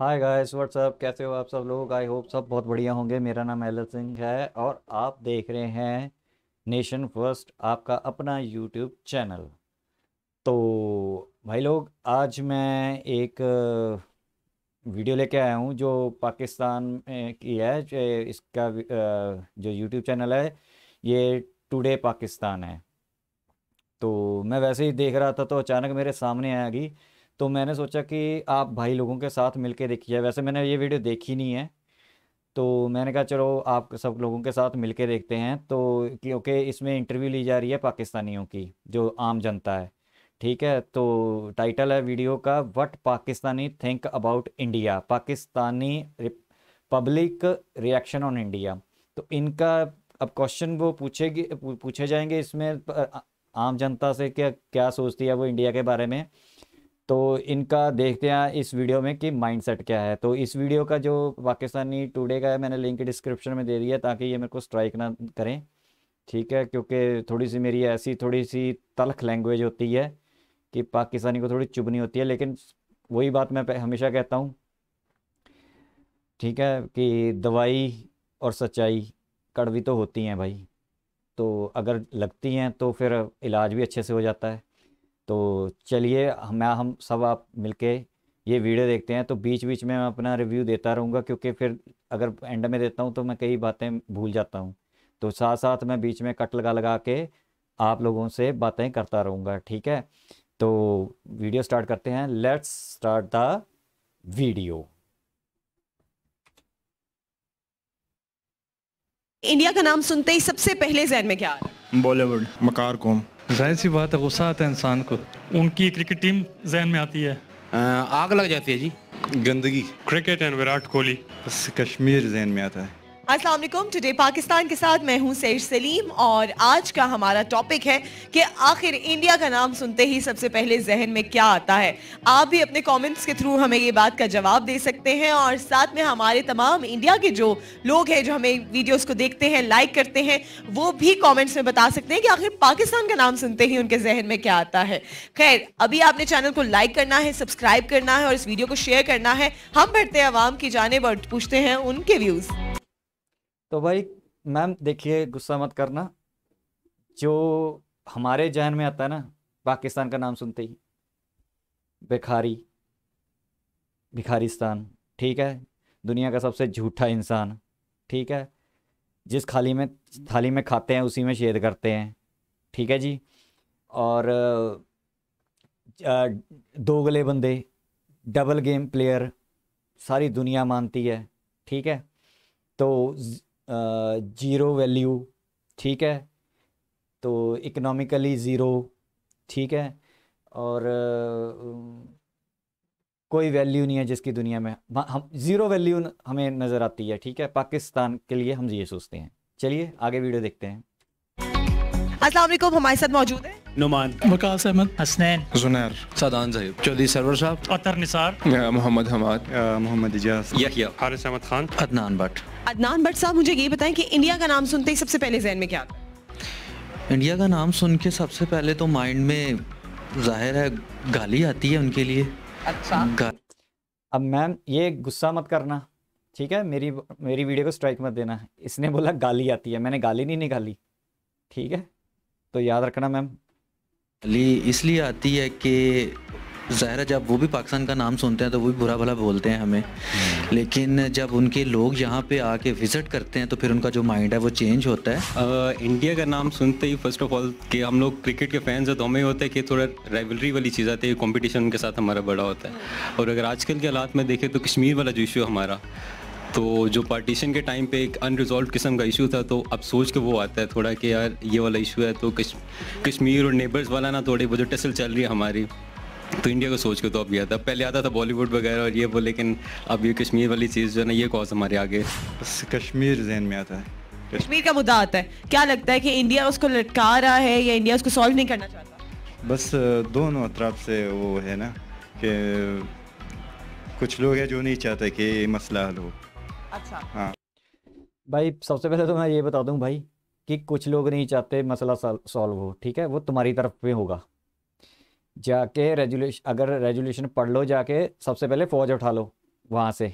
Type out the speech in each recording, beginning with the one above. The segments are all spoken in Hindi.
हाय गाइस व्हाट्सअप कैसे हो आप सब लोग आई होप सब बहुत बढ़िया होंगे मेरा नाम एल सिंह है और आप देख रहे हैं नेशन फर्स्ट आपका अपना यूट्यूब चैनल तो भाई लोग आज मैं एक वीडियो लेके आया हूँ जो पाकिस्तान की है इसका जो यूट्यूब चैनल है ये टुडे पाकिस्तान है तो मैं वैसे ही देख रहा था तो अचानक मेरे सामने आएगी तो मैंने सोचा कि आप भाई लोगों के साथ मिल के देखिए वैसे मैंने ये वीडियो देखी नहीं है तो मैंने कहा चलो आप सब लोगों के साथ मिल के देखते हैं तो क्योंकि इसमें इंटरव्यू ली जा रही है पाकिस्तानियों की जो आम जनता है ठीक है तो टाइटल है वीडियो का what Pakistani think about India Pakistani public reaction on India तो इनका अब क्वेश्चन वो पूछेगी पूछे जाएंगे इसमें आम जनता से क्या क्या सोचती है वो इंडिया के बारे में तो इनका देखते हैं इस वीडियो में कि माइंडसेट क्या है तो इस वीडियो का जो पाकिस्तानी टुडे का है मैंने लिंक डिस्क्रिप्शन में दे दिया ताकि ये मेरे को स्ट्राइक ना करें ठीक है क्योंकि थोड़ी सी मेरी ऐसी थोड़ी सी तलख लैंग्वेज होती है कि पाकिस्तानी को थोड़ी चुभनी होती है लेकिन वही बात मैं हमेशा कहता हूँ ठीक है कि दवाई और सच्चाई कड़वी तो होती हैं भाई तो अगर लगती हैं तो फिर इलाज भी अच्छे से हो जाता है तो चलिए मैं हम सब आप मिलके ये वीडियो देखते हैं तो बीच बीच में मैं अपना रिव्यू देता रहूँगा क्योंकि फिर अगर एंड में देता हूँ तो मैं कई बातें भूल जाता हूँ तो साथ साथ मैं बीच में कट लगा लगा के आप लोगों से बातें करता रहूँगा ठीक है तो वीडियो स्टार्ट करते हैं let's start the video India का नाम सुनते ही सबसे पहले जहन में क्या बॉलीवुड मकार जाहिर सी बात है गुस्सा आता है इंसान को उनकी क्रिकेट टीम जहन में आती है आग लग जाती है जी गंदगी क्रिकेट एंड विराट कोहली कश्मीर जहन में आता है अस्सलाम वालेकुम टुडे पाकिस्तान के साथ मैं हूं सैर सलीम और आज का हमारा टॉपिक है कि आखिर इंडिया का नाम सुनते ही सबसे पहले जहन में क्या आता है आप भी अपने कमेंट्स के थ्रू हमें ये बात का जवाब दे सकते हैं और साथ में हमारे तमाम इंडिया के जो लोग हैं जो हमें वीडियोस को देखते हैं लाइक करते हैं वो भी कॉमेंट्स में बता सकते हैं कि आखिर पाकिस्तान का नाम सुनते ही उनके जहन में क्या आता है खैर अभी आपने चैनल को लाइक करना है सब्सक्राइब करना है और इस वीडियो को शेयर करना है हम बढ़ते हैं आवाम की जानब और पूछते हैं उनके व्यूज़ तो भाई मैम देखिए गुस्सा मत करना जो हमारे जहन में आता है ना पाकिस्तान का नाम सुनते ही भिखारी भिखारिस्तान ठीक है दुनिया का सबसे झूठा इंसान ठीक है जिस खाली में थाली में खाते हैं उसी में शेद करते हैं ठीक है जी और दोगले बंदे डबल गेम प्लेयर सारी दुनिया मानती है ठीक है तो जीरो वैल्यू ठीक है तो इकोनॉमिकली ज़ीरो ठीक है और कोई वैल्यू नहीं है जिसकी दुनिया में हाँ, हम ज़ीरो वैल्यू हमें नज़र आती है ठीक है पाकिस्तान के लिए हम ये सोचते हैं चलिए आगे वीडियो देखते हैं अस्सलाम वालेकुम हमारे साथ मौजूद है नुमान वकास अहमद हसनैन जुनैर सदान जहीब चौधरी सरवर साहब अतर निसार मोहम्मद हमाद मोहम्मद इजाज यहिया हारिस अहमद खान अदनान भट्ट अदनान भट्ट साहब मुझे ये बताएं कि इंडिया का नाम सुनते ही सबसे पहले जहन में क्या आता इंडिया का नाम सुन के सबसे पहले तो माइंड में जाहिर है गाली आती है उनके लिए अच्छा अब मैम ये गुस्सा मत करना ठीक है मेरी मेरी वीडियो को स्ट्राइक मत देना इसने बोला गाली आती है मैंने गाली नहीं निकाली ठीक है तो याद रखना मैम अली इसलिए आती है कि ज़ाहरा जब वो भी पाकिस्तान का नाम सुनते हैं तो वो भी बुरा भला बोलते हैं हमें हम्म। लेकिन जब उनके लोग यहाँ पे आके विज़िट करते हैं तो फिर उनका जो माइंड है वो चेंज होता है आ, इंडिया का नाम सुनते ही फर्स्ट ऑफ ऑल कि हम लोग क्रिकेट के फैंस हैं तो हमें होता है कि थोड़ा राइवलरी वाली चीज़ आती है कॉम्पिटिशन उनके साथ हमारा बड़ा होता है और अगर आजकल के हालात में देखें तो कश्मीर वाला जो इशू हमारा तो जो पार्टीशन के टाइम पे एक अनरिजॉल्व किस्म का इशू था तो अब सोच के वो आता है थोड़ा कि यार ये वाला इशू है तो कश्मीर और नेबर्स वाला ना थोड़ी वो जो टसल चल रही है हमारी तो इंडिया को सोच के तो अब यह था पहले आता था बॉलीवुड वगैरह और ये वो लेकिन अब ये कश्मीर वाली चीज़ जो है ना ये कॉज हमारे आगे बस कश्मीर जहन में आता है कश्मीर का मुद्दा आता है क्या लगता है कि इंडिया उसको लटका रहा है या इंडिया उसको सॉल्व नहीं करना चाहता बस दोनों तरफ से वो है ना कि कुछ लोग हैं जो नहीं चाहते कि मसला हल हो अच्छा हाँ। भाई सबसे पहले तो मैं ये बता दूं भाई कि कुछ लोग नहीं चाहते मसला सॉल्व हो ठीक है वो तुम्हारी तरफ पे होगा जाके रेजुलेशन अगर रेजुलेशन पढ़ लो जाके सबसे पहले फौज उठा लो वहाँ से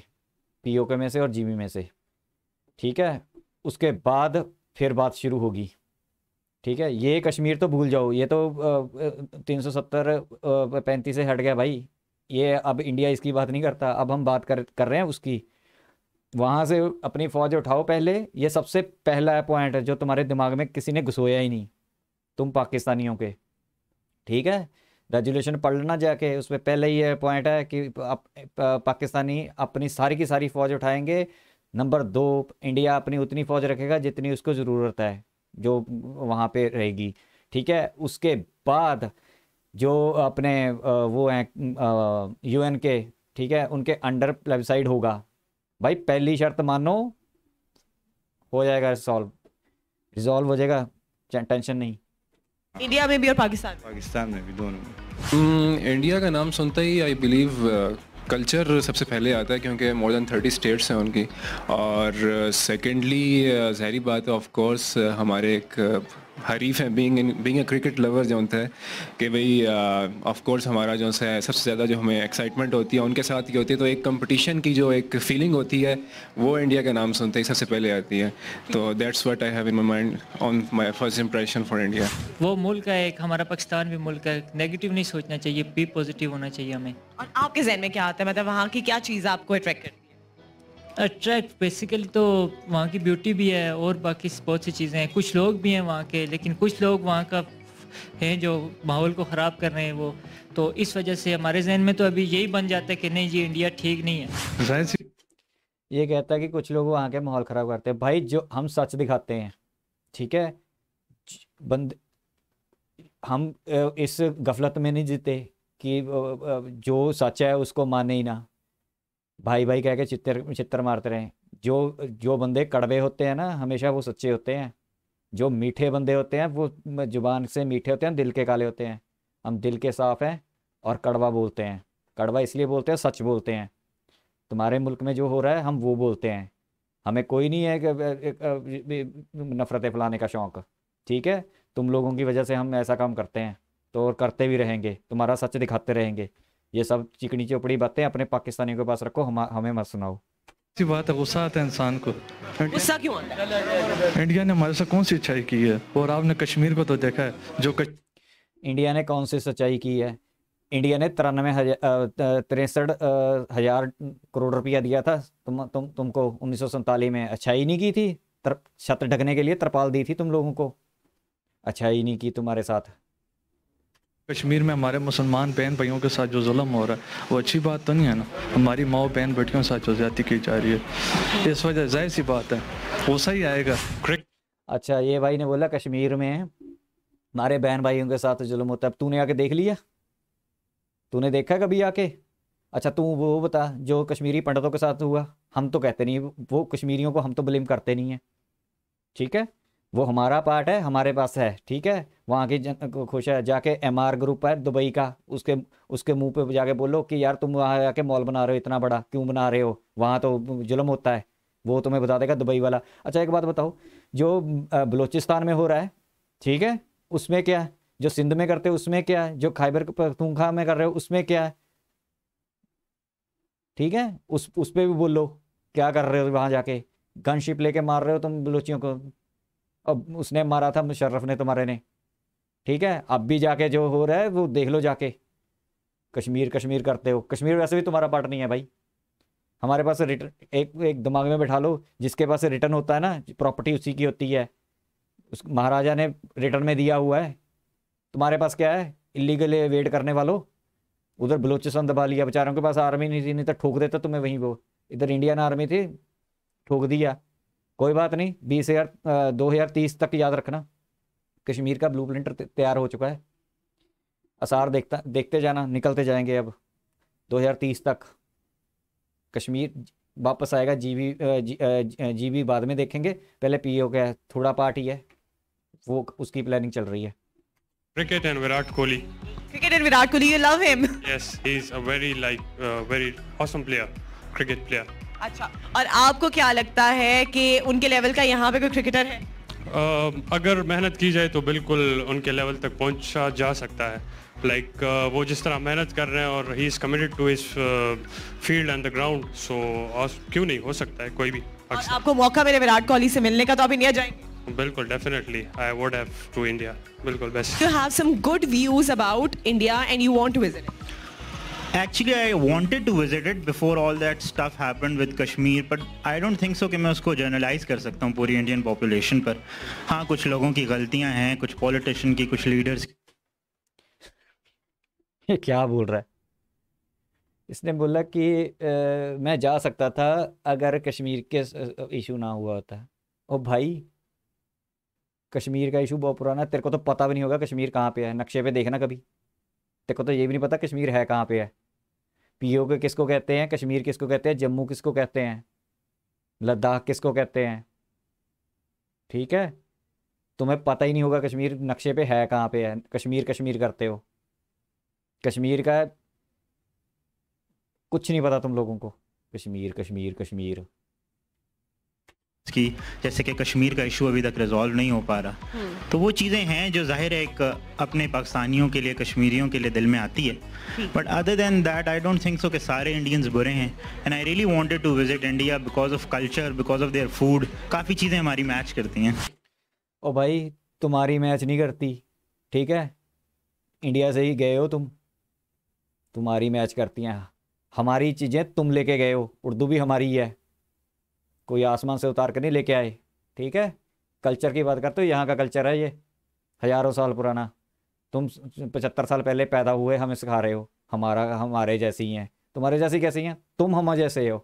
पीओ के में से और जीबी में से ठीक है उसके बाद फिर बात शुरू होगी ठीक है ये कश्मीर तो भूल जाओ ये तो तीन सौ सत्तर पैंतीस से हट गया भाई ये अब इंडिया इसकी बात नहीं करता अब हम बात कर कर रहे हैं उसकी वहाँ से अपनी फौज उठाओ पहले ये सबसे पहला पॉइंट है जो तुम्हारे दिमाग में किसी ने घुसोया ही नहीं तुम पाकिस्तानियों के ठीक है रेजुलेशन पढ़ लेना जाके उसमें पहले ही ये पॉइंट है कि आप, पाकिस्तानी अपनी सारी की सारी फौज उठाएंगे नंबर दो इंडिया अपनी उतनी फौज रखेगा जितनी उसको ज़रूरत है जो वहाँ पे रहेगी ठीक है उसके बाद जो अपने वो हैं यूएन के ठीक है उनके अंडर वेबसाइट होगा भाई पहली शर्त मानो हो जाएगा सॉल्व रिजॉल्व हो जाएगा टेंशन नहीं इंडिया में भी और पाकिस्तान पाकिस्तान में भी दोनों में हम्म, इंडिया का नाम सुनते ही आई बिलीव कल्चर सबसे पहले आता है क्योंकि मोर देन थर्टी स्टेट्स हैं उनकी और सेकेंडली uh, uh, जहरी बात है ऑफ कोर्स uh, हमारे एक हरीफ हैं being in being a cricket lover जो होता है कि भाई ऑफ कोर्स हमारा जो है सबसे ज़्यादा जो हमें एक्साइटमेंट होती है उनके साथ ही होती है तो एक कंपटीशन की जो एक फीलिंग होती है वो इंडिया का नाम सुनते ही सबसे पहले आती है तो that's what I have in my mind on my first impression for India वो मुल्क है एक हमारा पाकिस्तान भी मुल्क है नेगेटिव नहीं सोचना चाहिए बी पॉजिटिव होना चाहिए हमें और आपके जहन में क्या आता है मतलब वहाँ की क्या चीज़ आपको अट्रैक्ट करती है अट्रैक्ट बेसिकली तो वहाँ की ब्यूटी भी है और बाकी बहुत सी चीज़ें हैं कुछ लोग भी हैं वहाँ के लेकिन कुछ लोग वहाँ का हैं जो माहौल को ख़राब कर रहे हैं वो तो इस वजह से हमारे जहन में तो अभी यही बन जाता है कि नहीं ये इंडिया ठीक नहीं है ये कहता है कि कुछ लोग वहाँ के माहौल ख़राब करते हैं भाई जो हम सच दिखाते हैं ठीक है बंद हम इस गफलत में नहीं जीते कि जो सच है उसको माने ही ना भाई भाई कह के चित्र चित्र मारते रहे जो जो बंदे कड़वे होते हैं ना हमेशा वो सच्चे होते हैं जो मीठे बंदे होते हैं वो जुबान से मीठे होते हैं दिल के काले होते हैं हम दिल के साफ़ हैं और कड़वा बोलते हैं कड़वा इसलिए बोलते हैं सच बोलते हैं तुम्हारे मुल्क में जो हो रहा है हम वो बोलते हैं हमें कोई नहीं है कि नफ़रतें फैलाने का शौक़ ठीक है तुम लोगों की वजह से हम ऐसा काम करते हैं तो और करते भी रहेंगे तुम्हारा सच दिखाते रहेंगे ये सब चिकनी चौपड़ी बातें अपने पाकिस्तानियों के पास रखो हम हमें मत सुनाओ सी बात है गुस्सा आता है इंसान को गुस्सा क्यों आता है इंडिया ने हमारे साथ कौन सी अच्छाई की है और आपने कश्मीर को तो देखा है जो कश... इंडिया ने कौन सी सच्चाई की है इंडिया ने तिरानवे हजार तिरसठ हजार करोड़ रुपया दिया था तुम तुम तुमको उन्नीस में अच्छाई नहीं की थी छत ढकने के लिए तरपाल दी थी तुम लोगों को अच्छाई नहीं की तुम्हारे साथ कश्मीर में हमारे मुसलमान बहन भाइयों के साथ जो जुल्म हो रहा है वो अच्छी बात तो नहीं है ना हमारी माओ बहन बेटियों के साथ जो ज्यादा की जा रही है इस वजह जाहिर सी बात है वो ही आएगा अच्छा ये भाई ने बोला कश्मीर में हमारे बहन भाइयों के साथ जुल्म होता है अब तूने आके देख लिया तूने देखा कभी आके अच्छा तू वो बता जो कश्मीरी पंडितों के साथ हुआ हम तो कहते नहीं वो कश्मीरियों को हम तो ब्लेम करते नहीं हैं ठीक है वो हमारा पार्ट है हमारे पास है ठीक है वहाँ की खुश है जाके एम आर ग्रुप है दुबई का उसके उसके मुंह पे जाके बोलो कि यार तुम वहाँ जाके मॉल बना रहे हो इतना बड़ा क्यों बना रहे हो वहाँ तो जुलम होता है वो तुम्हें बता देगा दुबई वाला अच्छा एक बात बताओ जो बलोचिस्तान में हो रहा है ठीक है उसमें क्या है जो सिंध में करते हो उसमें क्या है जो खैबर पखतूखा में कर रहे हो उसमें क्या है ठीक है उस उस पर भी बोलो क्या कर रहे हो वहाँ जाके गन शिप लेके मार रहे हो तुम बलोचियों को अब उसने मारा था मुशर्रफ ने तुम्हारे ने ठीक है अब भी जाके जो हो रहा है वो देख लो जाके कश्मीर कश्मीर करते हो कश्मीर वैसे भी तुम्हारा पार्ट नहीं है भाई हमारे पास रिटर्न एक एक दिमाग में बैठा लो जिसके पास रिटर्न होता है ना प्रॉपर्टी उसी की होती है उस महाराजा ने रिटर्न में दिया हुआ है तुम्हारे पास क्या है इलीगल वेट करने वालों उधर बलोचिस्तान दबा लिया बेचारों के पास आर्मी नहीं थी नहीं तो ठोक देता तुम्हें वहीं वो इधर इंडियन आर्मी थी ठोक दिया कोई बात नहीं बीस हज़ार दो हज़ार तीस तक याद रखना कश्मीर का ब्लू प्रिंट तैयार हो चुका है आसार देखता देखते जाना निकलते जाएंगे अब 2030 तक कश्मीर वापस आएगा जीबी जी, जीबी बाद में देखेंगे पहले पीओ का है थोड़ा पार्ट ही है वो उसकी प्लानिंग चल रही है cricket and Virat Kohli cricket and Virat Kohli you love him yes he is a very like very awesome player cricket player अच्छा और आपको क्या लगता है कि उनके लेवल का यहाँ पे कोई क्रिकेटर है आ, अगर मेहनत की जाए तो बिल्कुल उनके लेवल तक पहुँचा जा सकता है लाइक like, uh, वो जिस तरह मेहनत कर रहे हैं और ही इज़ कमिटेड टू इस field and the ground so क्यों नहीं हो सकता है कोई भी और आपको मौका मिले विराट कोहली से मिलने का तो आप इंडिया जाएंगे बिल्कुल definitely I would have to India बिल्कुल best you have some good views about India and you want to visit actually I wanted to visit it before all that stuff happen with Kashmir but I don't think so कि मैं उसको जर्नलाइज कर सकता हूँ पूरी इंडियन पॉपुलेशन पर हाँ कुछ लोगों की गलतियाँ हैं कुछ पॉलिटिशियन की कुछ लीडर्स की क्या बोल रहा है इसने बोला कि आ, मैं जा सकता था अगर कश्मीर के इशू ना हुआ होता ओ भाई कश्मीर का इशू बहुत पुराना तेरे को तो पता भी नहीं होगा कश्मीर कहाँ पे है नक्शे पे देखना कभी तेरे को तो ये भी नहीं पता कश्मीर है कहाँ पे है पीओके किसको कहते हैं कश्मीर किसको कहते हैं जम्मू किसको कहते हैं लद्दाख किसको कहते हैं ठीक है तुम्हें पता ही नहीं होगा कश्मीर नक्शे पे है कहाँ पे है कश्मीर कश्मीर करते हो कश्मीर का कुछ नहीं पता तुम लोगों को कश्मीर कश्मीर कश्मीर की जैसे कि कश्मीर का इशू अभी तक रिजॉल्व नहीं हो पा रहा हम्म। तो वो चीज़ें हैं जो जाहिर है एक अपने पाकिस्तानियों के लिए कश्मीरियों के लिए दिल में आती है but other than that I don't think so कि सारे इंडियंस बुरे हैं and I really wanted to visit India because of culture because of their food काफ़ी चीज़ें हमारी मैच करती हैं ओ भाई तुम्हारी मैच नहीं करती ठीक है इंडिया से ही गए हो तुम तुम्हारी मैच करती हैं हमारी चीज़ें तुम लेके गए हो उर्दू भी हमारी है कोई आसमान से उतार कर नहीं लेके आए ठीक है कल्चर की बात करते हो यहाँ का कल्चर है ये हज़ारों साल पुराना तुम पचहत्तर साल पहले पैदा हुए हमें सिखा रहे हो हमारा हमारे जैसी ही हैं तुम्हारे जैसी कैसी हैं तुम हम जैसे हो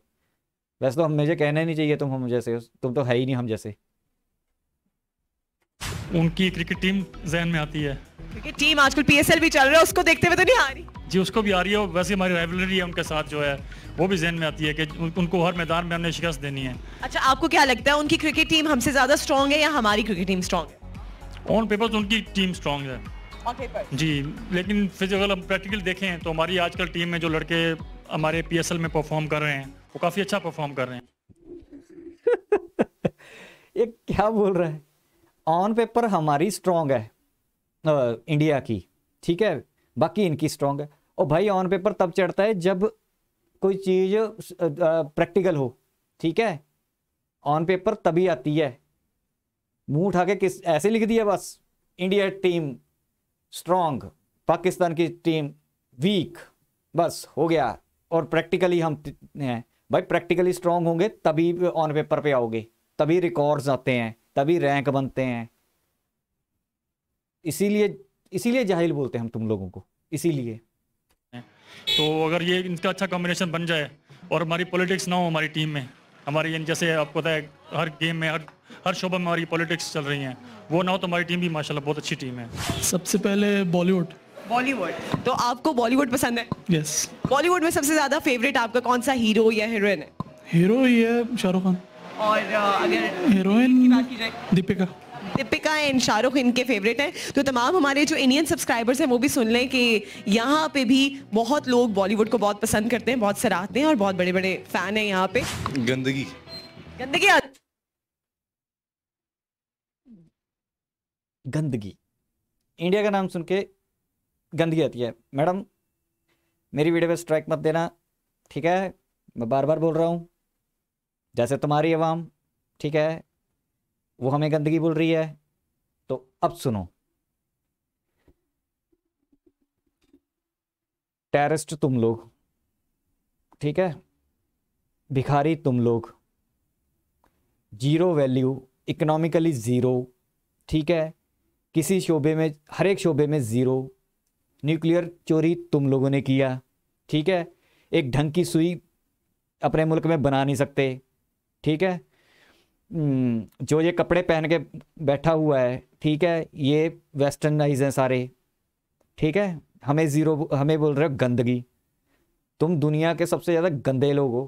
वैसे तो हम मुझे कहना ही नहीं चाहिए तुम हम जैसे हो तुम तो है ही नहीं हम जैसे उनकी क्रिकेट टीम जहन में आती है क्योंकि टीम आजकल पीएसएल भी चल रहा है उसको देखते हुए तो नहीं आ रही जी उसको भी आ रही है वैसे हमारी राइवलरी है उनके साथ जो है वो भी जहन में आती है कि उनको हर मैदान में हमने शिकस्त देनी है अच्छा आपको क्या लगता है उनकी क्रिकेट टीम हमसे ज़्यादा स्ट्रॉन्ग है या हमारी क्रिकेट टीम स्ट्रॉन्ग है ऑन पेपर तो उनकी टीम स्ट्रॉन्ग है जी लेकिन फिजिकल हम प्रैक्टिकल देखें तो हमारी आजकल टीम में जो लड़के हमारे पी में परफॉर्म कर रहे हैं वो काफ़ी अच्छा परफॉर्म कर रहे हैं ये क्या बोल रहे हैं ऑन पेपर हमारी स्ट्रॉन्ग है इंडिया की ठीक है बाकी इनकी स्ट्रांग है और भाई ऑन पेपर तब चढ़ता है जब कोई चीज प्रैक्टिकल हो ठीक है ऑन पेपर तभी आती है मुंह उठा के किस ऐसे लिख दिया बस इंडिया टीम स्ट्रांग पाकिस्तान की टीम वीक बस हो गया और प्रैक्टिकली हम हैं भाई प्रैक्टिकली स्ट्रांग होंगे तभी ऑन पेपर पे आओगे तभी रिकॉर्ड्स आते हैं तभी रैंक बनते हैं इसीलिए इसीलिए जाहिल बोलते हैं हम तुम लोगों को इसीलिए तो अगर ये इनका अच्छा कॉम्बिनेशन बन जाए और हमारी पॉलिटिक्स ना हो हमारी टीम में हमारी जैसे आपको पता है हर गेम में हर हर शोबा में हमारी पॉलिटिक्स चल रही हैं वो ना हो तो हमारी टीम भी माशाल्लाह बहुत अच्छी टीम है सबसे पहले बॉलीवुड बॉलीवुड तो आपको बॉलीवुड पसंद है यस yes. बॉलीवुड में सबसे ज़्यादा फेवरेट आपका कौन सा हीरो या हीरोइन है हीरो ही है शाहरुख खान और अगर हीरोइन दीपिका दीपिका एंड शाहरुख इनके फेवरेट हैं तो तमाम हमारे जो इंडियन सब्सक्राइबर्स हैं वो भी सुन लें कि यहाँ पे भी बहुत लोग बॉलीवुड को बहुत पसंद करते हैं बहुत सराहते हैं और बहुत बड़े बड़े फैन हैं यहाँ पे गंदगी गंदगी गंदगी इंडिया का नाम सुन के गंदगी आती है मैडम मेरी वीडियो पे स्ट्राइक मत देना ठीक है मैं बार बार बोल रहा हूँ जैसे तुम्हारी आवाम ठीक है वो हमें गंदगी बोल रही है तो अब सुनो टेररिस्ट तुम लोग ठीक है भिखारी तुम लोग जीरो वैल्यू इकोनॉमिकली ज़ीरो ठीक है किसी शोबे में हर एक शोबे में ज़ीरो न्यूक्लियर चोरी तुम लोगों ने किया ठीक है एक ढंग की सुई अपने मुल्क में बना नहीं सकते ठीक है हम्म, जो ये कपड़े पहन के बैठा हुआ है ठीक है ये वेस्टर्नाइज हैं सारे ठीक है हमें ज़ीरो हमें बोल रहे हो गंदगी तुम दुनिया के सबसे ज़्यादा गंदे लोग हो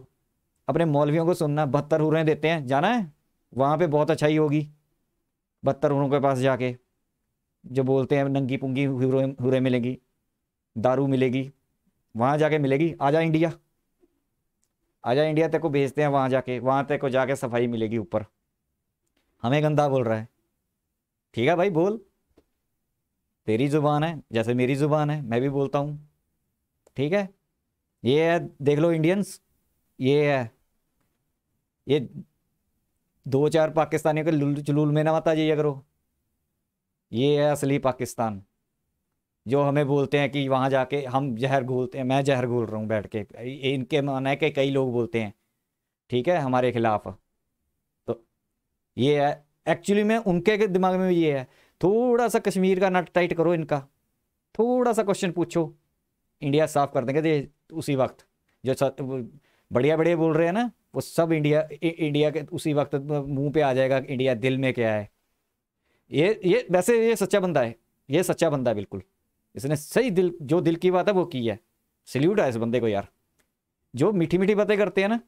अपने मौलवियों को सुनना बहत्तर हुरें देते हैं जाना है वहाँ पे बहुत अच्छाई होगी बहत्तर हुरों के पास जाके जो बोलते हैं नंगी पुंगी हुरें मिलेंगी दारू मिलेगी वहाँ जाके मिलेगी आ जा इंडिया आजा इंडिया तक को भेजते हैं वहाँ जाके वहाँ तक को जाके सफाई मिलेगी ऊपर हमें गंदा बोल रहा है ठीक है भाई बोल तेरी ज़ुबान है जैसे मेरी ज़ुबान है मैं भी बोलता हूँ ठीक है ये है देख लो इंडियंस ये है ये दो चार पाकिस्तानियों के लुल चुलूल में ना मत आ जाइए करो ये है असली पाकिस्तान जो हमें बोलते हैं कि वहाँ जाके हम जहर घोलते हैं मैं जहर घोल रहा हूँ बैठ के इनके माना के कई लोग बोलते हैं ठीक है हमारे खिलाफ तो ये है एक्चुअली में उनके के दिमाग में ये है थोड़ा सा कश्मीर का नट टाइट करो इनका थोड़ा सा क्वेश्चन पूछो इंडिया साफ कर देंगे उसी वक्त जो बढ़िया बढ़िया बोल रहे हैं ना वो सब इंडिया इंडिया के उसी वक्त मुंह पे आ जाएगा इंडिया दिल में क्या है ये ये वैसे ये सच्चा बंदा है ये सच्चा बंदा है बिल्कुल इसने सही दिल जो दिल की बात है वो की है सल्यूट है इस बंदे को यार जो मीठी मीठी बातें करते हैं ना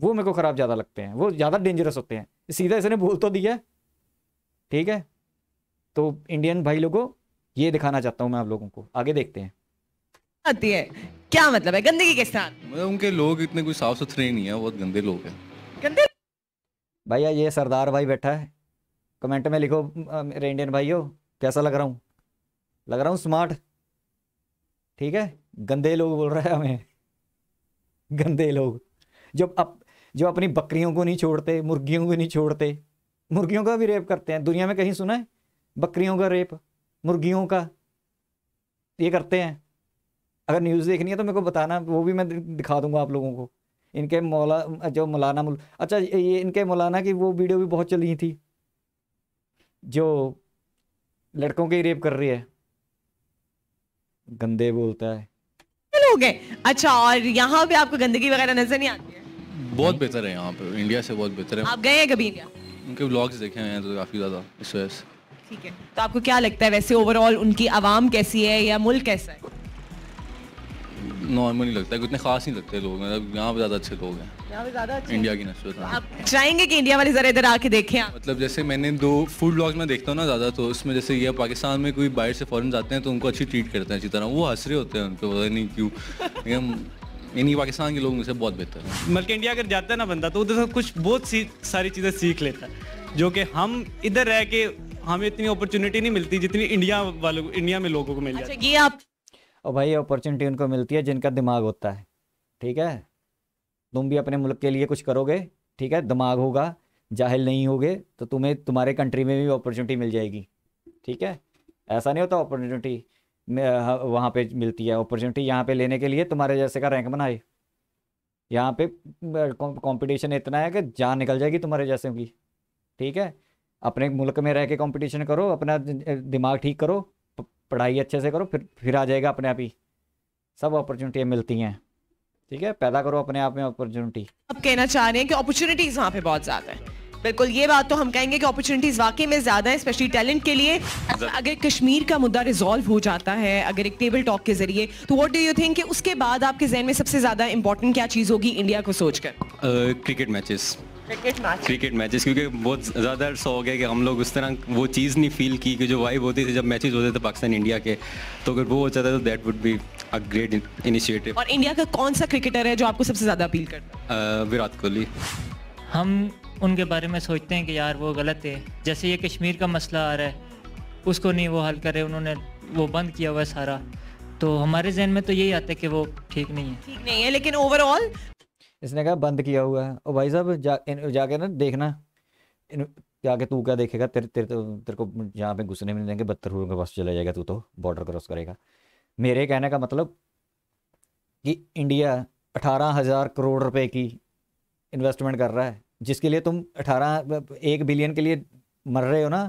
वो मेरे को ख़राब ज़्यादा लगते हैं वो ज़्यादा डेंजरस होते हैं सीधा इसने बोल तो दिया ठीक है तो इंडियन भाई लोगों ये दिखाना चाहता हूँ मैं आप लोगों को आगे देखते हैं आती है क्या मतलब है गंदगी के साथ मतलब उनके लोग इतने कोई साफ सुथरे नहीं है बहुत गंदे लोग हैं गंदे भैया ये सरदार भाई बैठा है कमेंट में लिखो मेरे इंडियन भाई हो कैसा लग रहा हूँ लग रहा हूँ स्मार्ट ठीक है गंदे लोग बोल रहे हैं हमें गंदे लोग जो अप, जो अपनी बकरियों को नहीं छोड़ते मुर्गियों को नहीं छोड़ते मुर्गियों का भी रेप करते हैं दुनिया में कहीं सुना है बकरियों का रेप मुर्गियों का ये करते हैं अगर न्यूज़ देखनी है तो मेरे को बताना वो भी मैं दिखा दूंगा आप लोगों को इनके मौला जो मौलाना मुल अच्छा ये इनके मौलाना की वो वीडियो भी बहुत चली थी जो लड़कों के ही रेप कर रही है गंदे बोलता है लोग हैं अच्छा और यहाँ पे आपको गंदगी वगैरह नजर नहीं आती है बहुत बेहतर है यहाँ पे इंडिया से बहुत बेहतर है आप गए हैं कभी इंडिया उनके ब्लॉग्स देखे हैं तो काफ़ी ज़्यादा इस वजह से ठीक है तो आपको क्या लगता है वैसे ओवरऑल उनकी आवाम कैसी है या मुल्क कैसा है नॉर्मल ही लगता है उतने खास नहीं लगते लोग मतलब यहाँ पे ज़्यादा अच्छे लोग हैं इंडिया की नस्बत तो आप चाहेंगे कि इंडिया वाले ज़रा इधर आके देखें मतलब जैसे मैंने दो फूड ब्लॉग्स में देखता हूँ ना ज़्यादा तो उसमें जैसे ये पाकिस्तान में कोई बाहर से फॉरन जाते हैं तो उनको अच्छी ट्रीट करते हैं अच्छी तरह वो हंस रहे होते हैं उनको पता नहीं क्यों लेकिन यानी पाकिस्तान के लोग मुझसे बहुत बेहतर हैं बल्कि इंडिया अगर जाता है ना बंदा तो उधर कुछ बहुत सी सारी चीज़ें सीख लेता है जो कि हम इधर रह के हमें इतनी अपॉर्चुनिटी नहीं मिलती जितनी इंडिया वालों को इंडिया में लोगों को मिल अच्छा, जाती है और भाई अपॉर्चुनिटी उनको मिलती है जिनका दिमाग होता है ठीक है तुम भी अपने मुल्क के लिए कुछ करोगे ठीक है दिमाग होगा जाहिल नहीं होगे तो तुम्हें तुम्हारे कंट्री में भी अपॉर्चुनिटी मिल जाएगी ठीक है ऐसा नहीं होता अपॉर्चुनिटी वहाँ पे मिलती है अपॉर्चुनिटी यहाँ पे लेने के लिए तुम्हारे जैसे का रैंक बनाए यहाँ पे कंपटीशन इतना है कि जान निकल जाएगी तुम्हारे जैसे की ठीक है अपने मुल्क में रह के कॉम्पिटिशन करो अपना दिमाग ठीक करो पढ़ाई अच्छे से करो फिर फिर आ जाएगा अपने आप ही सब अपॉर्चुनिटियाँ मिलती हैं ठीक है पैदा करो अपने आप में अपॉर्चुनिटी आप कहना चाह रहे हैं कि अपॉर्चुनिटीज वहाँ पे बहुत ज्यादा है बिल्कुल ये बात तो हम कहेंगे कि अपॉर्चुनिटीज वाकई में ज्यादा है स्पेशली टैलेंट के लिए अगर कश्मीर का मुद्दा रिजॉल्व हो जाता है अगर एक टेबल टॉक के जरिए तो व्हाट डू यू थिंक कि उसके बाद आपके जहन में सबसे ज्यादा इंपॉर्टेंट क्या चीज होगी इंडिया को सोचकर क्रिकेट मैचेस क्रिकेट मैचेस क्योंकि बहुत ज़्यादा अर्सा हो गया कि हम लोग उस तरह वो चीज़ नहीं फील की कि जो वाइब होती थी जब मैचेस होते थे पाकिस्तान इंडिया के तो अगर वो हो जाता तो that would be a great initiative और इंडिया का कौन सा क्रिकेटर है जो आपको सबसे ज़्यादा अपील करता है विराट कोहली हम उनके बारे में सोचते हैं कि यार वो गलत है जैसे ये कश्मीर का मसला आ रहा है उसको नहीं वो हल करे उन्होंने वो बंद किया हुआ है सारा तो हमारे जहन में तो यही आता है कि वो ठीक नहीं है ठीक नहीं है लेकिन ओवरऑल इसने कहा बंद किया हुआ है और भाई साहब जा जाके ना देखना इन जाके तू क्या देखेगा तेरे तेरे तो तेरे को यहाँ पे घुसने में देंगे बदतरूरों हुए बस चला जाएगा तू तो बॉर्डर क्रॉस करेगा मेरे कहने का मतलब कि इंडिया अठारह हज़ार करोड़ रुपए की इन्वेस्टमेंट कर रहा है जिसके लिए तुम अठारह एक बिलियन के लिए मर रहे हो ना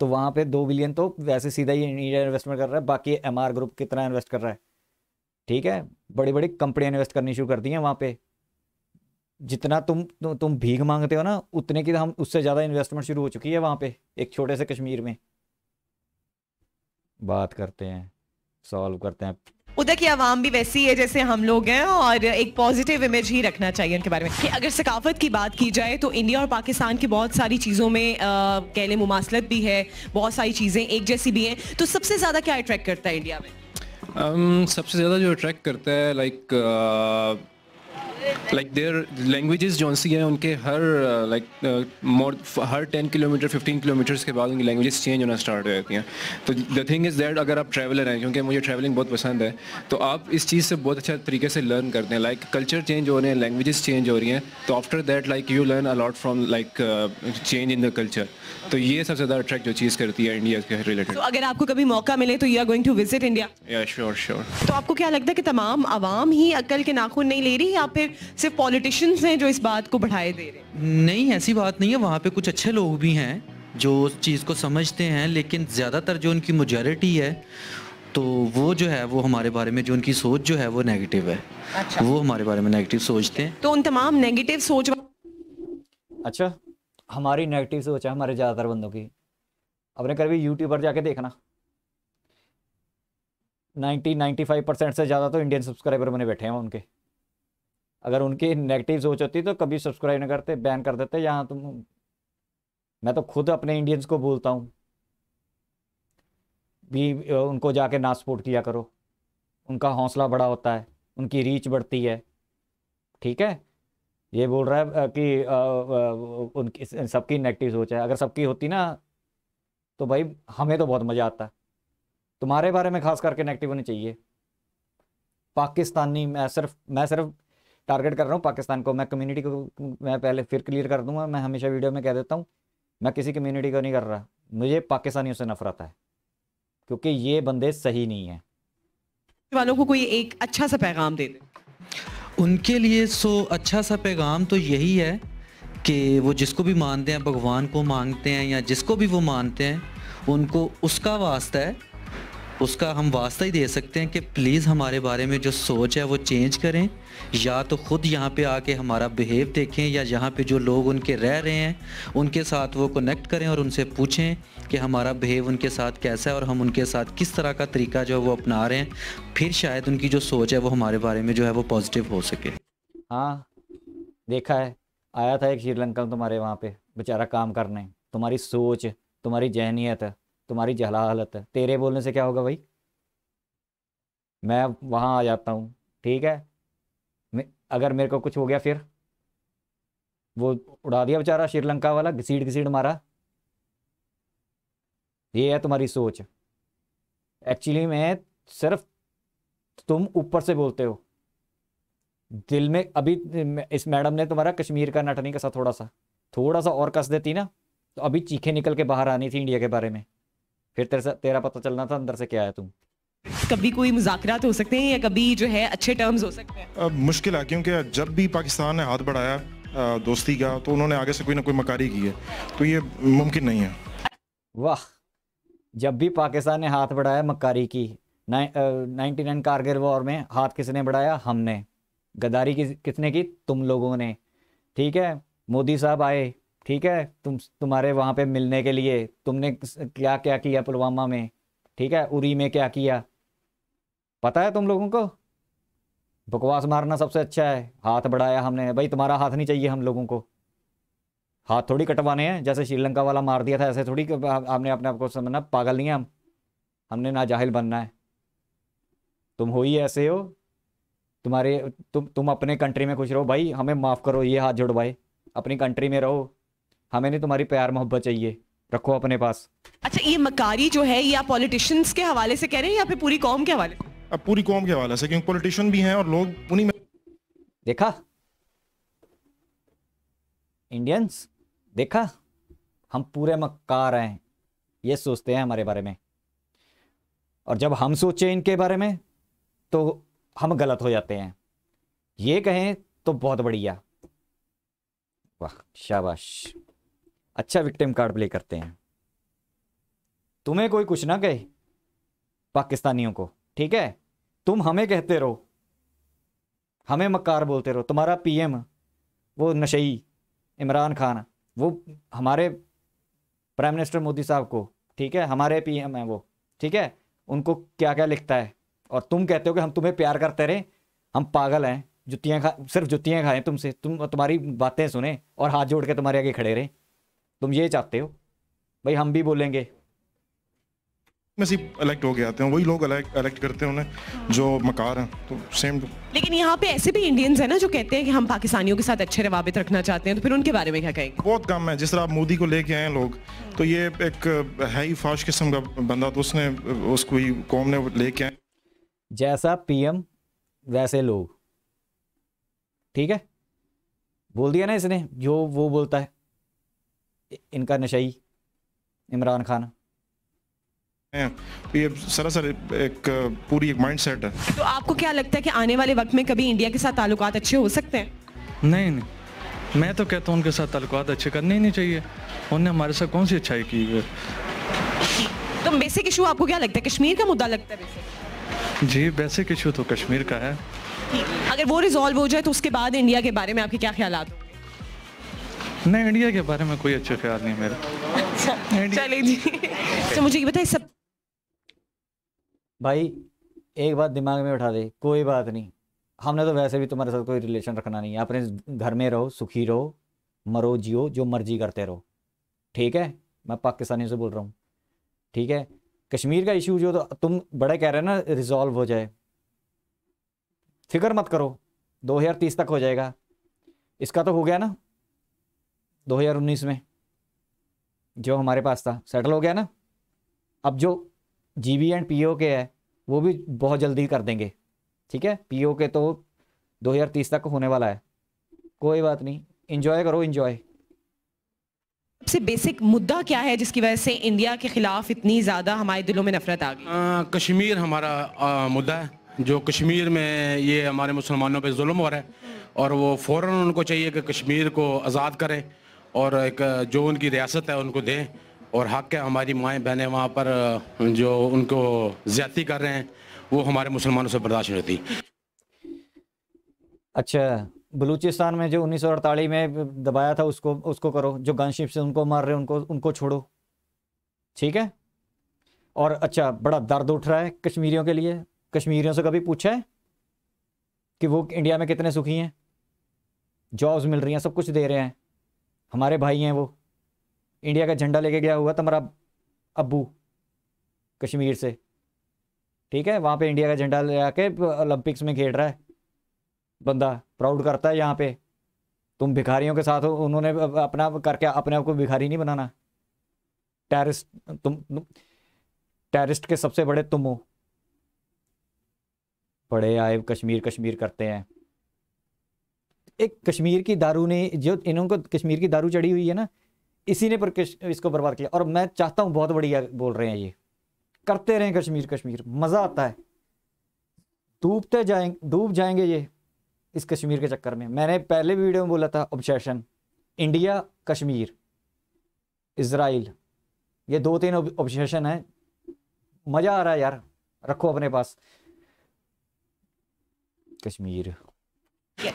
तो वहाँ पे दो बिलियन तो वैसे सीधा ही इंडिया इन्वेस्टमेंट कर रहा है बाकी एम ग्रुप कितना इन्वेस्ट कर रहा है ठीक है बड़ी बड़ी कंपनियाँ इन्वेस्ट करनी शुरू कर दी हैं वहाँ पे जितना तुम तु, तुम भीख मांगते हो ना उतने की तो हम उससे ज़्यादा इन्वेस्टमेंट शुरू हो चुकी है वहां पे एक छोटे से कश्मीर में बात करते हैं सॉल्व करते हैं उधर की आवाम भी वैसी है जैसे हम लोग हैं और एक पॉजिटिव इमेज ही रखना चाहिए उनके बारे में कि अगर सकाफत की बात की जाए तो इंडिया और पाकिस्तान की बहुत सारी चीज़ों में कह लें मुमासलत भी है बहुत सारी चीज़ें एक जैसी भी हैं तो सबसे ज़्यादा क्या अट्रैक्ट करता है इंडिया में um, सबसे ज़्यादा जो अट्रैक्ट करता है like like, uh... like their languages जो सी हैं उनके हर लाइक uh, मोर uh, हर 10 किलोमीटर 15 किलोमीटर्स के बाद उनकी लैंग्वेजेस चेंज होना स्टार्ट हो जाती हैं तो द थिंग इज़ दैट अगर आप ट्रैवलर हैं क्योंकि मुझे ट्रैवलिंग बहुत पसंद है तो आप इस चीज़ से बहुत अच्छा तरीके से लर्न करते हैं लाइक कल्चर चेंज हो रहे हैं लैंग्वेजेस चेंज हो रही हैं तो after that like you learn a lot from like change in the culture तो ये सबसे ज़्यादा अट्रैक्ट जो चीज़ करती है इंडिया के रिलेटेड so, अगर आपको कभी मौका मिले तो you are going to visit India sure sure तो आपको क्या लगता है कि तमाम आवाम ही अकल के नाखून नहीं ले रही या फिर सिर्फ पॉलिटिशियंस हैं जो इस बात को बढ़ाए दे रहे हैं नहीं ऐसी बात नहीं है वहाँ पे कुछ अच्छे लोग भी हैं जो उस चीज़ को समझते हैं लेकिन ज़्यादातर जो उनकी मेजोरिटी है तो वो जो है वो हमारे बारे में जो उनकी सोच जो है वो नेगेटिव है अच्छा। वो हमारे बारे में नेगेटिव सोचते हैं तो उन तमाम नेगेटिव सोच अच्छा हमारी नेगेटिव सोच है हमारे ज़्यादातर बंदों की अपने कभी यूट्यूब पर जाके देखना 90 95 परसेंट से ज़्यादा तो इंडियन सब्सक्राइबर बने बैठे हैं उनके अगर उनकी नेगेटिव सोच होती तो कभी सब्सक्राइब नहीं करते बैन कर देते यहाँ तुम मैं तो खुद अपने इंडियंस को बोलता हूँ भी उनको जाके ना सपोर्ट किया करो उनका हौसला बड़ा होता है उनकी रीच बढ़ती है ठीक है ये बोल रहा है कि उनकी सबकी नेगेटिव सोच है अगर सबकी होती ना तो भाई हमें तो बहुत मज़ा आता तुम्हारे बारे में खास करके नेगेटिव होनी चाहिए पाकिस्तानी मैं सिर्फ मैं सिर्फ टारगेट कर रहा हूँ पाकिस्तान को मैं कम्युनिटी को मैं पहले फिर क्लियर कर दूंगा मैं हमेशा वीडियो में कह देता हूँ मैं किसी कम्युनिटी को नहीं कर रहा मुझे पाकिस्तानियों से नफरत है क्योंकि ये बंदे सही नहीं है वालों को कोई एक अच्छा सा पैगाम दे उनके लिए सो अच्छा सा पैगाम तो यही है कि वो जिसको भी मानते हैं भगवान को मांगते हैं या जिसको भी वो मानते हैं उनको उसका वास्ता है उसका हम वास्ता ही दे सकते हैं कि प्लीज़ हमारे बारे में जो सोच है वो चेंज करें या तो ख़ुद यहाँ पे आके हमारा बिहेव देखें या यहाँ पे जो लोग उनके रह रहे हैं उनके साथ वो कनेक्ट करें और उनसे पूछें कि हमारा बिहेव उनके साथ कैसा है और हम उनके साथ किस तरह का तरीका जो है वो अपना रहे हैं फिर शायद उनकी जो सोच है वो हमारे बारे में जो है वो पॉजिटिव हो सके हाँ देखा है आया था एक श्रीलंका तुम्हारे वहाँ पे बेचारा काम करने तुम्हारी सोच तुम्हारी जहनीत तुम्हारी जहला हालत है तेरे बोलने से क्या होगा भाई मैं वहां आ जाता हूँ ठीक है अगर मेरे को कुछ हो गया फिर वो उड़ा दिया बेचारा श्रीलंका वाला घसीट घसीट मारा ये है तुम्हारी सोच एक्चुअली में सिर्फ तुम ऊपर से बोलते हो दिल में अभी इस मैडम ने तुम्हारा कश्मीर का नट नहीं कसा थोड़ा सा थोड़ा सा और कस देती ना तो अभी चीखे निकल के बाहर आनी थी इंडिया के बारे में फिर तेरा तेरा पता चलना था अंदर से क्या है तू कभी कोई मुजाकरात हो सकते हैं या कभी जो है अच्छे टर्म्स हो सकते हैं अब मुश्किल है क्योंकि जब भी पाकिस्तान ने हाथ बढ़ाया दोस्ती का तो उन्होंने आगे से कोई ना कोई मकारी की है तो ये मुमकिन नहीं है वाह जब भी पाकिस्तान ने हाथ बढ़ाया मकारी की नाइनटी नाइन कारगिल वॉर में हाथ किसने बढ़ाया हमने गदारी किसने की तुम लोगों ने ठीक है मोदी साहब आए ठीक है तुम तुम्हारे वहाँ पे मिलने के लिए तुमने क्या क्या किया पुलवामा में ठीक है उरी में क्या किया पता है तुम लोगों को बकवास मारना सबसे अच्छा है हाथ बढ़ाया हमने भाई तुम्हारा हाथ नहीं चाहिए हम लोगों को हाथ थोड़ी कटवाने हैं जैसे श्रीलंका वाला मार दिया था ऐसे थोड़ी आपने अपने आप को समझना पागल नहीं है हम हमने ना जाहिल बनना है तुम हो ही ऐसे हो तुम्हारे तुम तुम अपने कंट्री में खुश रहो भाई हमें माफ़ करो ये हाथ जोड़ भाई अपनी कंट्री में रहो हमें हाँ, नहीं तुम्हारी प्यार मोहब्बत चाहिए रखो अपने पास अच्छा ये मकारी जो है ये आप पॉलिटिशियंस के हवाले से कह रहे हैं या फिर पूरी कौम के हवाले अब पूरी कौम के हवाले से क्योंकि पॉलिटिशियन भी हैं और लोग उन्हीं में देखा इंडियंस देखा हम पूरे मक्कार हैं ये सोचते हैं हमारे बारे में और जब हम सोचे इनके बारे में तो हम गलत हो जाते हैं ये कहें तो बहुत बढ़िया वाह शाबाश अच्छा विक्टिम कार्ड प्ले करते हैं तुम्हें कोई कुछ ना कहे पाकिस्तानियों को ठीक है तुम हमें कहते रहो हमें मक्कार बोलते रहो तुम्हारा पीएम वो नशई इमरान खान वो हमारे प्राइम मिनिस्टर मोदी साहब को ठीक है हमारे पीएम है वो ठीक है उनको क्या क्या लिखता है और तुम कहते हो कि हम तुम्हें प्यार करते रहे हम पागल हैं जुतियाँ खा सिर्फ जुतियाँ खाएं तुमसे तुम तुम्हारी बातें सुने और हाथ जोड़ के तुम्हारे आगे खड़े रहे तुम ये चाहते हो भाई हम भी बोलेंगे इलेक्ट हो गया हैं वही लोग इलेक्ट करते हैं उन्हें जो मकार हैं तो सेम तो। लेकिन यहाँ पे ऐसे भी इंडियंस हैं ना जो कहते हैं कि हम पाकिस्तानियों के साथ अच्छे रवाबित रखना चाहते हैं तो फिर उनके बारे में क्या कहेंगे बहुत कम है जिस तरह आप मोदी को लेके आए लोग तो ये एक है ही फाश किस्म का बंदा तो उसने उसको ही कौम ने लेके आए जैसा पी वैसे लोग ठीक है बोल दिया ना इसने जो वो बोलता है इनका नशाई इमरान खान ये सरासर एक पूरी एक माइंड सेट है तो आपको क्या लगता है कि आने वाले वक्त में कभी इंडिया के साथ ताल्लुक अच्छे हो सकते हैं नहीं नहीं मैं तो कहता हूँ उनके साथ ताल्लुक अच्छे करने ही नहीं चाहिए उनने हमारे साथ कौन सी अच्छाई की है तो बेसिक इशू आपको क्या लगता है कश्मीर का मुद्दा लगता है जी बेसिक इशू तो कश्मीर का है अगर वो रिजॉल्व हो जाए तो उसके बाद इंडिया के बारे में आपके क्या ख्याल हो नहीं इंडिया के बारे में कोई अच्छा ख्याल नहीं मेरा अच्छा चलिए जी तो मुझे ये बताइए सब भाई एक बात दिमाग में उठा दे कोई बात नहीं हमने तो वैसे भी तुम्हारे साथ कोई रिलेशन रखना नहीं है अपने घर में रहो सुखी रहो मरो जियो जो मर्जी करते रहो ठीक है मैं पाकिस्तानी से बोल रहा हूँ ठीक है कश्मीर का इशू जो तो तुम बड़े कह रहे हो ना रिजॉल्व हो जाए फिक्र मत करो दो हजार तीस तक हो जाएगा इसका तो हो गया ना 2019 में जो हमारे पास था सेटल हो गया ना अब जो G B and P O K है वो भी बहुत जल्दी कर देंगे ठीक है पी ओ के तो 2030 तक होने वाला है कोई बात नहीं इंजॉय करो इंजॉय सबसे बेसिक मुद्दा क्या है जिसकी वजह से इंडिया के खिलाफ इतनी ज़्यादा हमारे दिलों में नफरत आ गई कश्मीर हमारा आ, मुद्दा है जो कश्मीर में ये हमारे मुसलमानों पे जुल्म हो रहा है और वो फौरन उनको चाहिए कि कश्मीर को आज़ाद करें और एक जो उनकी रियासत है उनको दें और हक है हमारी माएँ बहनें वहाँ पर जो उनको ज्यादती कर रहे हैं वो हमारे मुसलमानों से बर्दाश्त नहीं होती अच्छा बलूचिस्तान में जो उन्नीस में दबाया था उसको उसको करो जो गनशिप से उनको मार रहे उनको उनको छोड़ो ठीक है और अच्छा बड़ा दर्द उठ रहा है कश्मीरियों के लिए कश्मीरियों से कभी पूछा है कि वो इंडिया में कितने सुखी हैं जॉब्स मिल रही हैं सब कुछ दे रहे हैं हमारे भाई हैं वो इंडिया का झंडा लेके गया हुआ था हमारा अबू कश्मीर से ठीक है वहाँ पे इंडिया का झंडा ले आके ओलंपिक्स में खेल रहा है बंदा प्राउड करता है यहाँ पे तुम भिखारियों के साथ हो उन्होंने अपना करके अपने आप को भिखारी नहीं बनाना टेरिस्ट तुम, तुम टेरिस्ट के सबसे बड़े तुम हो बड़े आए कश्मीर कश्मीर करते हैं एक कश्मीर की दारू ने जो इन्हों को कश्मीर की दारू चढ़ी हुई है ना इसी ने पर इसको बर्बाद किया और मैं चाहता हूँ बहुत बढ़िया बोल रहे हैं ये करते रहें कश्मीर कश्मीर मज़ा आता है डूबते जाएंगे डूब जाएंगे ये इस कश्मीर के चक्कर में मैंने पहले भी वीडियो में बोला था ऑब्जेशन इंडिया कश्मीर इसराइल ये दो तीन ऑब्जेशन है मज़ा आ रहा है यार रखो अपने पास कश्मीर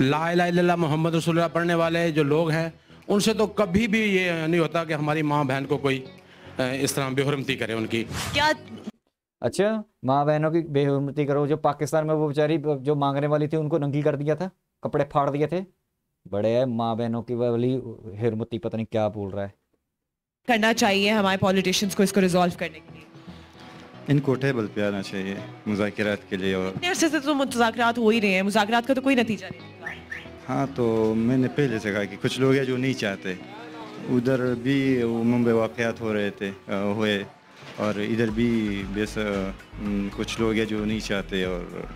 ला ला मोहम्मद रसोल्ला पढ़ने वाले जो लोग हैं उनसे तो कभी भी ये नहीं होता कि हमारी माँ बहन को कोई इस तरह बेहरमती करे उनकी क्या अच्छा माँ बहनों की बेहरमती करो जो पाकिस्तान में वो बेचारी जो मांगने वाली थी उनको नंगी कर दिया था कपड़े फाड़ दिए थे बड़े है माँ बहनों की वाली हिरमती पता नहीं क्या बोल रहा है करना चाहिए हमारे पॉलिटिशियंस को इसको रिजॉल्व करने के लिए इनको टेबल पे आना चाहिए मुजात के लिए और देर से तो मुजात हो ही रहे हैं मुजात का तो कोई नतीजा नहीं हाँ तो मैंने पहले से कहा कि कुछ लोग हैं जो नहीं चाहते उधर भी मुंबई वाकयात हो रहे थे हुए और इधर भी बेस कुछ लोग हैं जो नहीं चाहते और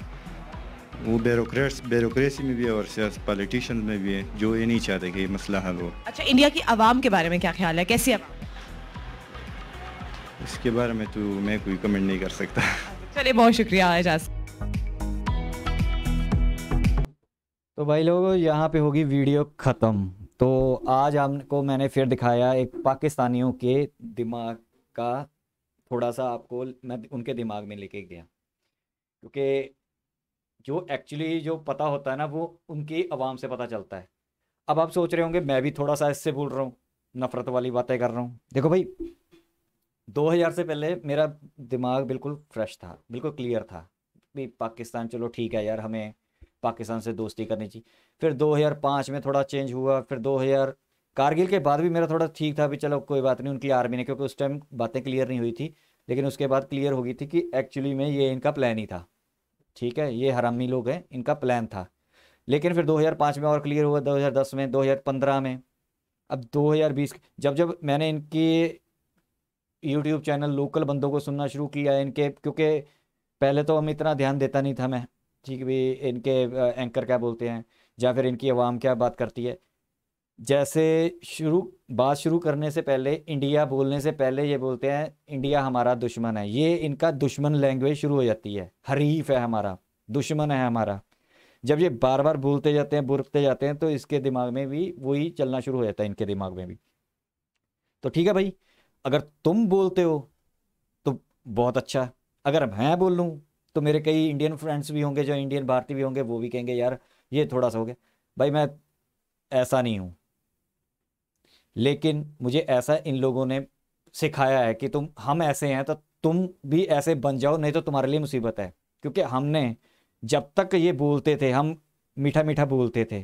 वो बेरोक्रेट्स बेरोक्रेसी में भी है और सियासत पॉलिटिशन में भी है जो ये नहीं चाहते कि मसला हल हो अच्छा इंडिया की आवाम के बारे में क्या ख्याल है कैसी आवाम इसके बारे में तो मैं कोई कमेंट नहीं कर सकता चलिए बहुत शुक्रिया एजाज तो भाई लोग यहाँ पे होगी वीडियो ख़त्म तो आज आपको मैंने फिर दिखाया एक पाकिस्तानियों के दिमाग का थोड़ा सा आपको मैं उनके दिमाग में लेके गया क्योंकि जो एक्चुअली जो पता होता है ना वो उनकी आवाम से पता चलता है अब आप सोच रहे होंगे मैं भी थोड़ा सा इससे बोल रहा हूँ नफ़रत वाली बातें कर रहा हूँ देखो भाई 2000 से पहले मेरा दिमाग बिल्कुल फ्रेश था बिल्कुल क्लियर था भी पाकिस्तान चलो ठीक है यार हमें पाकिस्तान से दोस्ती करनी चाहिए फिर 2005 में थोड़ा चेंज हुआ फिर 2000 कारगिल के बाद भी मेरा थोड़ा ठीक था भी चलो कोई बात नहीं उनकी आर्मी ने क्योंकि उस टाइम बातें क्लियर नहीं हुई थी लेकिन उसके बाद क्लियर हो गई थी कि एक्चुअली में ये इनका प्लान ही था ठीक है ये हरामी लोग हैं इनका प्लान था लेकिन फिर 2005 में और क्लियर हुआ 2010 में 2015 में अब 2020 जब जब मैंने इनकी यूट्यूब चैनल लोकल बंदों को सुनना शुरू किया इनके क्योंकि पहले तो हम इतना ध्यान देता नहीं था मैं ठीक भी इनके एंकर क्या बोलते हैं या फिर इनकी आवाम क्या बात करती है जैसे शुरू बात शुरू करने से पहले इंडिया बोलने से पहले ये बोलते हैं इंडिया हमारा दुश्मन है ये इनका दुश्मन लैंग्वेज शुरू हो जाती है हरीफ है हमारा दुश्मन है हमारा जब ये बार बार भूलते जाते हैं बुरते जाते हैं तो इसके दिमाग में भी वही चलना शुरू हो जाता है इनके दिमाग में भी तो ठीक है भाई अगर तुम बोलते हो तो बहुत अच्छा है अगर मैं बोल लूँ तो मेरे कई इंडियन फ्रेंड्स भी होंगे जो इंडियन भारतीय भी होंगे वो भी कहेंगे यार ये थोड़ा सा हो गया भाई मैं ऐसा नहीं हूँ लेकिन मुझे ऐसा इन लोगों ने सिखाया है कि तुम हम ऐसे हैं तो तुम भी ऐसे बन जाओ नहीं तो तुम्हारे लिए मुसीबत है क्योंकि हमने जब तक ये बोलते थे हम मीठा मीठा बोलते थे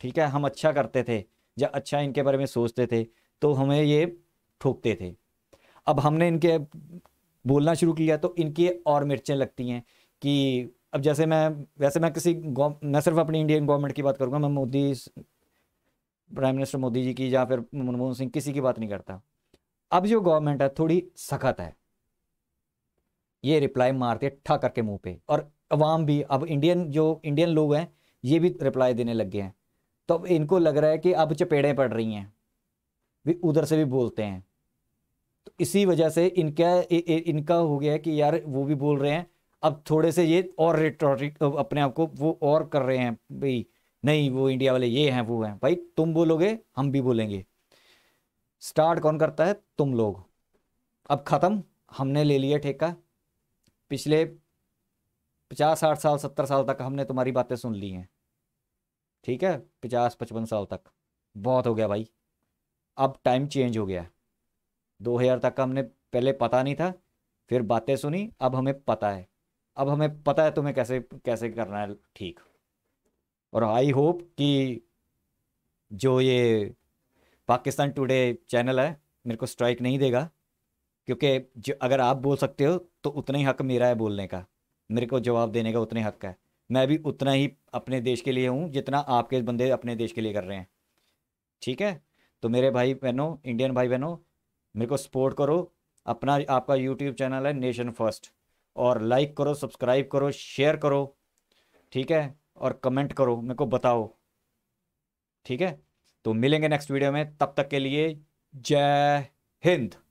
ठीक है हम अच्छा करते थे या अच्छा इनके बारे में सोचते थे तो हमें ये ठोकते थे अब हमने इनके बोलना शुरू किया तो इनकी और मिर्चें लगती हैं कि अब जैसे मैं वैसे मैं किसी मैं सिर्फ अपनी इंडियन गवर्नमेंट की बात करूँगा मैं मोदी प्राइम मिनिस्टर मोदी जी की या फिर मनमोहन सिंह किसी की बात नहीं करता अब जो गवर्नमेंट है थोड़ी सख्त है ये रिप्लाई मारते ठा करके मुंह पे और अवाम भी अब इंडियन जो इंडियन लोग हैं ये भी रिप्लाई देने लग गए हैं तो अब इनको लग रहा है कि अब चपेड़ें पड़ रही हैं भी उधर से भी बोलते हैं तो इसी वजह से इनका ए, ए, इनका हो गया कि यार वो भी बोल रहे हैं अब थोड़े से ये और रिटोरिक अपने आप को वो और कर रहे हैं भाई नहीं वो इंडिया वाले ये हैं वो हैं भाई तुम बोलोगे हम भी बोलेंगे स्टार्ट कौन करता है तुम लोग अब ख़त्म हमने ले लिया ठेका पिछले पचास साठ साल सत्तर साल तक हमने तुम्हारी बातें सुन ली हैं ठीक है पचास पचपन साल तक बहुत हो गया भाई अब टाइम चेंज हो गया दो हज़ार तक का हमने पहले पता नहीं था फिर बातें सुनी अब हमें पता है अब हमें पता है तुम्हें कैसे कैसे करना है ठीक और आई होप कि जो ये पाकिस्तान टुडे चैनल है मेरे को स्ट्राइक नहीं देगा क्योंकि जो अगर आप बोल सकते हो तो उतना ही हक मेरा है बोलने का मेरे को जवाब देने का उतना ही हक है मैं भी उतना ही अपने देश के लिए हूँ जितना आपके बंदे अपने देश के लिए कर रहे हैं ठीक है तो मेरे भाई बहनों इंडियन भाई बहनों मेरे को सपोर्ट करो अपना आपका यूट्यूब चैनल है नेशन फर्स्ट और लाइक करो सब्सक्राइब करो शेयर करो ठीक है और कमेंट करो मेरे को बताओ ठीक है तो मिलेंगे नेक्स्ट वीडियो में तब तक के लिए जय हिंद